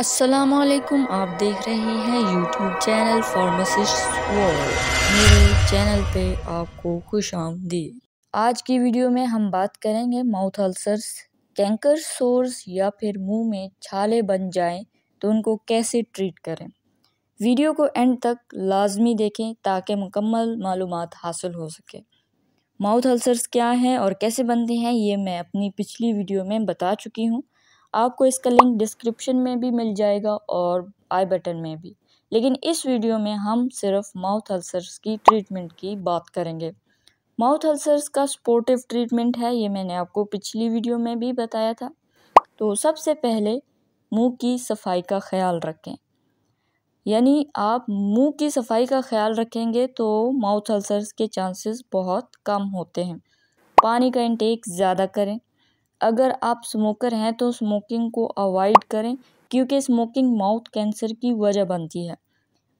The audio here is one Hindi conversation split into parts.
असलकुम आप देख रहे हैं यूट्यूब चैनल फार्मासिस्ट वर्ल्ड मेरे चैनल पे आपको खुश आमदी आज की वीडियो में हम बात करेंगे माउथ अल्सर्स कैंकर सोर्स या फिर मुंह में छाले बन जाएं तो उनको कैसे ट्रीट करें वीडियो को एंड तक लाजमी देखें ताकि मुकम्मल मालूम हासिल हो सके माउथ अल्सर्स क्या हैं और कैसे बनते हैं ये मैं अपनी पिछली वीडियो में बता चुकी हूँ आपको इसका लिंक डिस्क्रिप्शन में भी मिल जाएगा और आई बटन में भी लेकिन इस वीडियो में हम सिर्फ माउथ अल्सर्स की ट्रीटमेंट की बात करेंगे माउथ अल्सर्स का सपोर्टिव ट्रीटमेंट है ये मैंने आपको पिछली वीडियो में भी बताया था तो सबसे पहले मुंह की सफाई का ख्याल रखें यानी आप मुंह की सफाई का ख्याल रखेंगे तो माउथ अल्सर्स के चांसेस बहुत कम होते हैं पानी का इंटेक ज़्यादा करें अगर आप स्मोकर हैं तो स्मोकिंग को अवॉइड करें क्योंकि स्मोकिंग माउथ कैंसर की वजह बनती है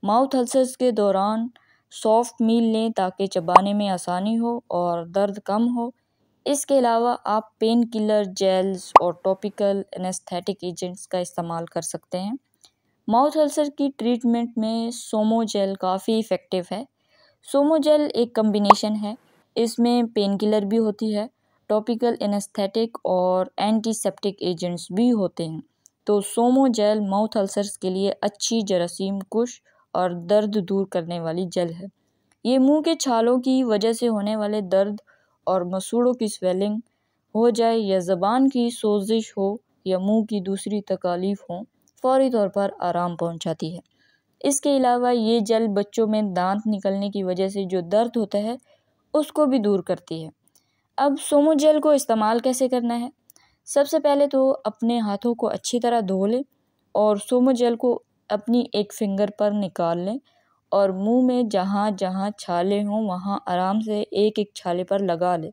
माउथ अल्सर्स के दौरान सॉफ्ट मील लें ताकि चबाने में आसानी हो और दर्द कम हो इसके अलावा आप पेन किलर जेल्स और टॉपिकल एनेस्थेटिक एजेंट्स का इस्तेमाल कर सकते हैं माउथ अल्सर की ट्रीटमेंट में सोमो जेल काफ़ी इफ़ेक्टिव है सोमो जेल एक कम्बिनेशन है इसमें पेन किलर भी होती है टॉपिकल एनेस्थेटिक और एंटीसेप्टिक एजेंट्स भी होते हैं तो सोमो जेल माउथ अल्सर्स के लिए अच्छी जरासीम कुश और दर्द दूर करने वाली जेल है ये मुंह के छालों की वजह से होने वाले दर्द और मसूड़ों की स्वेलिंग हो जाए या ज़बान की सोजिश हो या मुंह की दूसरी तकालीफ हो फौरी तौर पर आराम पहुंचाती है इसके अलावा ये जेल बच्चों में दांत निकलने की वजह से जो दर्द होता है उसको भी दूर करती है अब सोमो जेल को इस्तेमाल कैसे करना है सबसे पहले तो अपने हाथों को अच्छी तरह धो लें और सोमो जेल को अपनी एक फिंगर पर निकाल लें और मुंह में जहाँ जहाँ छाले हों वहाँ आराम से एक एक छाले पर लगा लें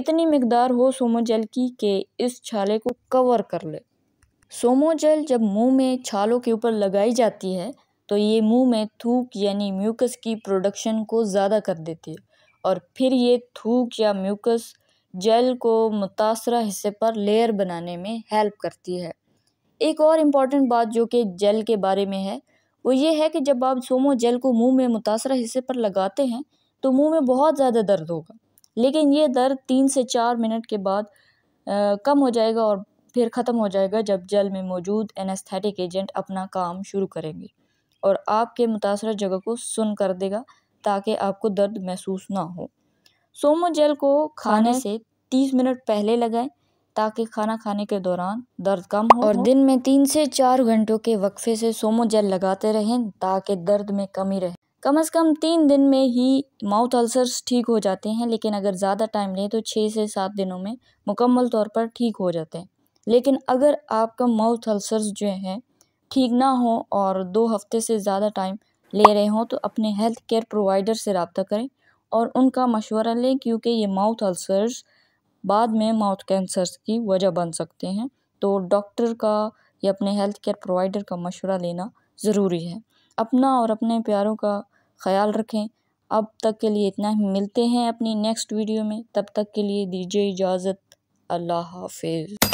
इतनी मकदार हो जेल की कि इस छाले को कवर कर ले जेल जब मुंह में छालों के ऊपर लगाई जाती है तो ये मुंह में थूक यानी म्यूकस की प्रोडक्शन को ज़्यादा कर देती है और फिर ये थूक या म्यूकस जल को मुतासर हिस्से पर लेयर बनाने में हेल्प करती है एक और इम्पॉर्टेंट बात जो कि जल के बारे में है वो ये है कि जब आप सोमो जेल को मुंह में मुतासर हिस्से पर लगाते हैं तो मुंह में बहुत ज़्यादा दर्द होगा लेकिन ये दर्द तीन से चार मिनट के बाद आ, कम हो जाएगा और फिर ख़त्म हो जाएगा जब जल में मौजूद एनेस्थेटिक एजेंट अपना काम शुरू करेंगे और आपके मुतासर जगह को सुन कर देगा ताकि आपको दर्द महसूस ना हो सोमो जेल को खाने से 30 मिनट पहले लगाएं ताकि खाना खाने के दौरान दर्द कम हो और दिन में तीन से चार घंटों के वक्फे से सोमो जेल लगाते रहें ताकि दर्द में कमी रहे कम अज़ कम तीन दिन में ही माउथ अल्सर्स ठीक हो जाते हैं लेकिन अगर ज़्यादा टाइम लें तो छः से सात दिनों में मुकम्मल तौर पर ठीक हो जाते हैं लेकिन अगर आपका माउथ अल्सर्स जो हैं ठीक ना हो और दो हफ्ते से ज़्यादा टाइम ले रहे हों तो अपने हेल्थ केयर प्रोवाइडर से रबता करें और उनका मशवरा लें क्योंकि ये माउथ अल्सर्स बाद में माउथ कैंसर्स की वजह बन सकते हैं तो डॉक्टर का या अपने हेल्थ केयर प्रोवाइडर का मशवरा लेना ज़रूरी है अपना और अपने प्यारों का ख्याल रखें अब तक के लिए इतना ही मिलते हैं अपनी नेक्स्ट वीडियो में तब तक के लिए दीजिए इजाज़त अल्लाह हाफिज़